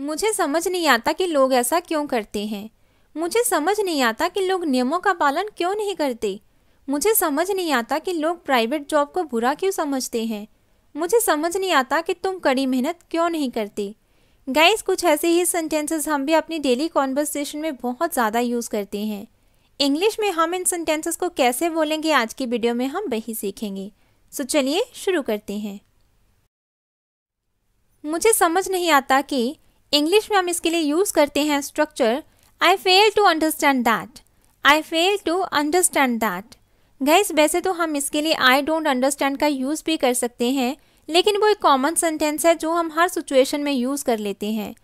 मुझे समझ नहीं आता कि लोग ऐसा क्यों करते हैं मुझे समझ नहीं आता कि लोग नियमों का पालन क्यों नहीं करते मुझे समझ नहीं आता कि लोग प्राइवेट जॉब को बुरा क्यों समझते हैं मुझे समझ नहीं आता कि तुम कड़ी मेहनत क्यों नहीं करते गाइस कुछ ऐसे ही सेंटेंसेस हम भी अपनी डेली कॉन्वर्सेशन में बहुत ज़्यादा यूज़ करते हैं इंग्लिश में हम इन सेंटेंसेस को कैसे बोलेंगे आज की वीडियो में हम वही सीखेंगे सो चलिए शुरू करते हैं मुझे समझ नहीं आता कि इंग्लिश में हम इसके लिए यूज़ करते हैं structure I fail to understand that I fail to understand that guys वैसे तो हम इसके लिए आई डोंट अंडरस्टैंड का यूज़ भी कर सकते हैं लेकिन वो एक कॉमन सेंटेंस है जो हम हर सिचुएशन में यूज़ कर लेते हैं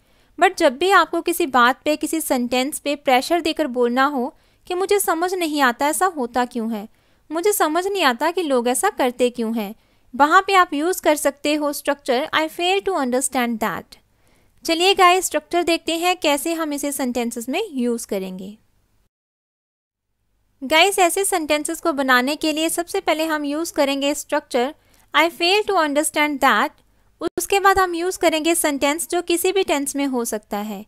बट जब भी आपको किसी बात पे किसी सेंटेंस पे प्रेशर देकर बोलना हो कि मुझे समझ नहीं आता ऐसा होता क्यों है मुझे समझ नहीं आता कि लोग ऐसा करते क्यों हैं वहाँ पे आप यूज़ कर सकते हो structure I fail to understand that चलिए गाय स्ट्रक्चर देखते हैं कैसे हम इसे सेंटेंसेस में यूज़ करेंगे गाइस ऐसे सेंटेंसेस को बनाने के लिए सबसे पहले हम यूज़ करेंगे structure I fail to understand that उसके बाद हम यूज़ करेंगे सेंटेंस जो किसी भी टेंस में हो सकता है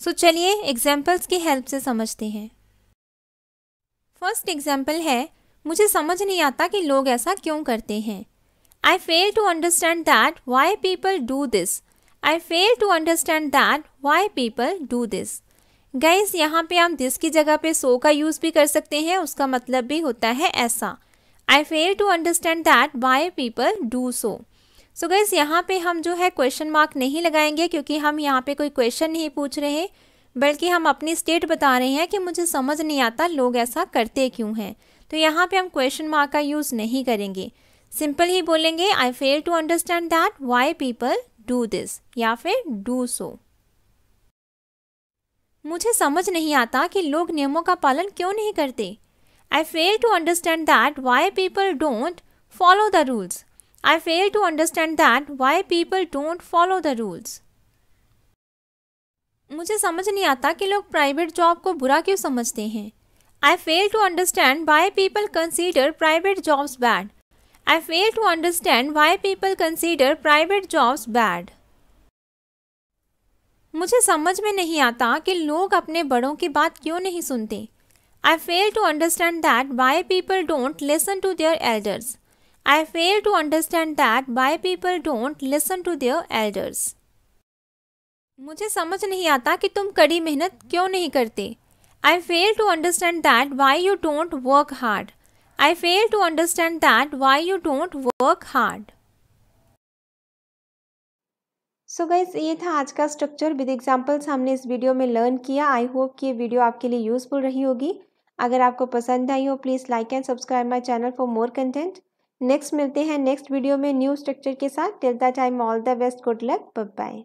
सो so, चलिए एग्जाम्पल्स की हेल्प से समझते हैं फर्स्ट एग्जाम्पल है मुझे समझ नहीं आता कि लोग ऐसा क्यों करते हैं I fail to understand that why people do this I fail to understand that why people do this guys यहाँ पे हम दिस की जगह पे सो का यूज़ भी कर सकते हैं उसका मतलब भी होता है ऐसा I fail to understand that why people do so so guys यहाँ पे हम जो है क्वेश्चन मार्क नहीं लगाएंगे क्योंकि हम यहाँ पे कोई क्वेश्चन नहीं पूछ रहे बल्कि हम अपनी स्टेट बता रहे हैं कि मुझे समझ नहीं आता लोग ऐसा करते क्यों हैं तो यहाँ पे हम क्वेश्चन मार्क का यूज़ नहीं करेंगे सिंपल ही बोलेंगे I fail to understand that why people do this या फिर डू सो मुझे समझ नहीं आता कि लोग नियमों का पालन क्यों नहीं करते I fail to understand that why people don't follow the rules I fail to understand that why people don't follow the rules मुझे समझ नहीं आता कि लोग प्राइवेट जॉब को बुरा क्यों समझते हैं I fail to understand why people consider private jobs bad I fail to understand why people consider private jobs bad. मुझे समझ में नहीं आता कि लोग अपने बड़ों की बात क्यों नहीं सुनते I fail to understand that why people don't listen to their elders I fail to understand that why people don't listen to their elders मुझे समझ नहीं आता कि तुम कड़ी मेहनत क्यों नहीं करते I fail to understand that why you don't work hard I fail to understand that why you don't work hard. So so guys ये था आज का स्ट्रक्चर विद एग्जाम्पल्स हमने इस वीडियो में लर्न किया आई होप कि ये वीडियो आपके लिए यूज़फुल रही होगी अगर आपको पसंद आई हो please like and subscribe my channel for more content next मिलते हैं नेक्स्ट वीडियो में न्यू स्ट्रक्चर के साथ till the time all the best good luck bye